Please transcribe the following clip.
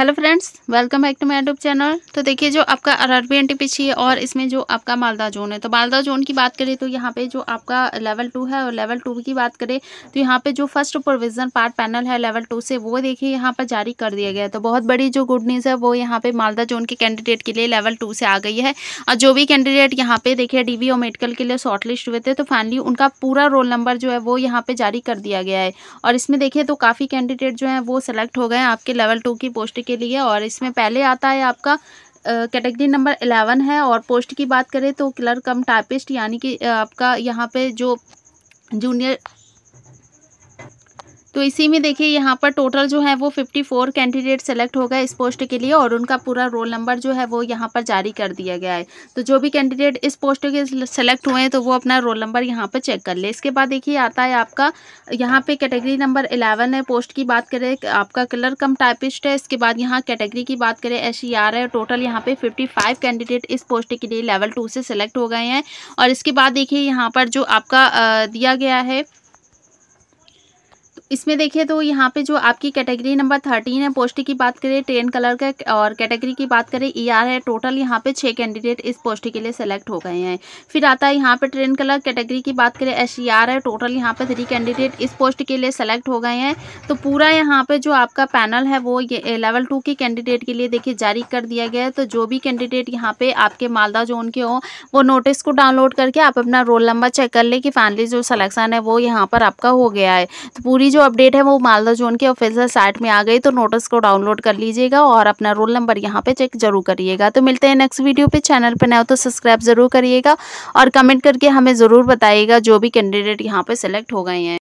hello friends welcome back to my YouTube channel तो देखिए जो आपका अरबी एन टी है और इसमें जो आपका मालदा जोन है तो मालदा जोन की बात करें तो यहाँ पे जो आपका लेवल टू है और लेवल टू की बात करें तो यहाँ पे जो फर्स्ट प्रोविज़न पार्ट पैनल है लेवल टू से वो देखिए यहाँ पर जारी कर दिया गया है तो बहुत बड़ी जो गुड न्यूज़ है वो यहाँ पर मालदा जोन के कैंडिडेट के लिए लेवल टू से आ गई है और जो भी कैंडिडेट यहाँ पे देखिए डी और मेडिकल के लिए शॉर्ट लिस्ट हुए थे तो फाइनली उनका पूरा रोल नंबर जो है वो यहाँ पर जारी कर दिया गया है और इसमें देखिए तो काफ़ी कैंडिडेट जो है वो सिलेक्ट हो गए आपके लेवल टू की पोस्ट के लिए और इसमें पहले आता है आपका कैटेगरी नंबर एलेवन है और पोस्ट की बात करें तो क्लर्क कम टाइपिस्ट यानी कि आपका यहाँ पे जो जूनियर तो इसी में देखिए यहाँ पर टोटल जो है वो फिफ्टी फोर कैंडिडेट सेलेक्ट हो गए इस पोस्ट के लिए और उनका पूरा रोल नंबर जो है वो यहाँ पर जारी कर दिया गया है तो जो भी कैंडिडेट इस पोस्ट के सेलेक्ट हुए हैं तो वो अपना रोल नंबर यहाँ पर चेक कर ले इसके बाद देखिए आता है आपका यहाँ पे कैटेगरी नंबर इलेवन है पोस्ट की बात करें आपका कलर कम टाइपिस्ट है इसके बाद यहाँ कैटेगरी की बात करें एस e है टोटल यहाँ पर फिफ्टी कैंडिडेट इस पोस्ट के लिए लेवल टू से सेलेक्ट हो गए हैं और इसके बाद देखिए यहाँ पर जो आपका दिया गया है इसमें देखिए तो यहाँ पे जो आपकी कैटेगरी नंबर थर्टीन है पोस्ट की बात करें ट्रेन कलर का और कैटेगरी की बात करें ई e आर है टोटल यहाँ पे छः कैंडिडेट इस पोस्ट के लिए सेलेक्ट हो गए हैं फिर आता है यहाँ पे ट्रेन कलर कैटेगरी की बात करें एस ई आर है टोटल यहाँ पे थ्री कैंडिडेट इस पोस्ट के लिए सेलेक्ट हो गए हैं तो पूरा यहाँ पर जो आपका पैनल है वो ये लेवल टू के कैंडिडेट के लिए देखिए जारी कर दिया गया है तो जो भी कैंडिडेट यहाँ पे आपके मालदा जोन के हों वो नोटिस को डाउनलोड करके आप अपना रोल नंबर चेक कर लें कि फाइनली जो सलेक्शन है वो यहाँ पर आपका हो गया है तो पूरी जो जो अपडेट है वो मालदा जोन के ऑफिसर साइट में आ गई तो नोटिस को डाउनलोड कर लीजिएगा और अपना रोल नंबर यहाँ पे चेक जरूर करिएगा तो मिलते हैं नेक्स्ट वीडियो पे चैनल पर नया हो तो सब्सक्राइब जरूर करिएगा और कमेंट करके हमें ज़रूर बताइएगा जो भी कैंडिडेट यहाँ पे सेलेक्ट हो गए हैं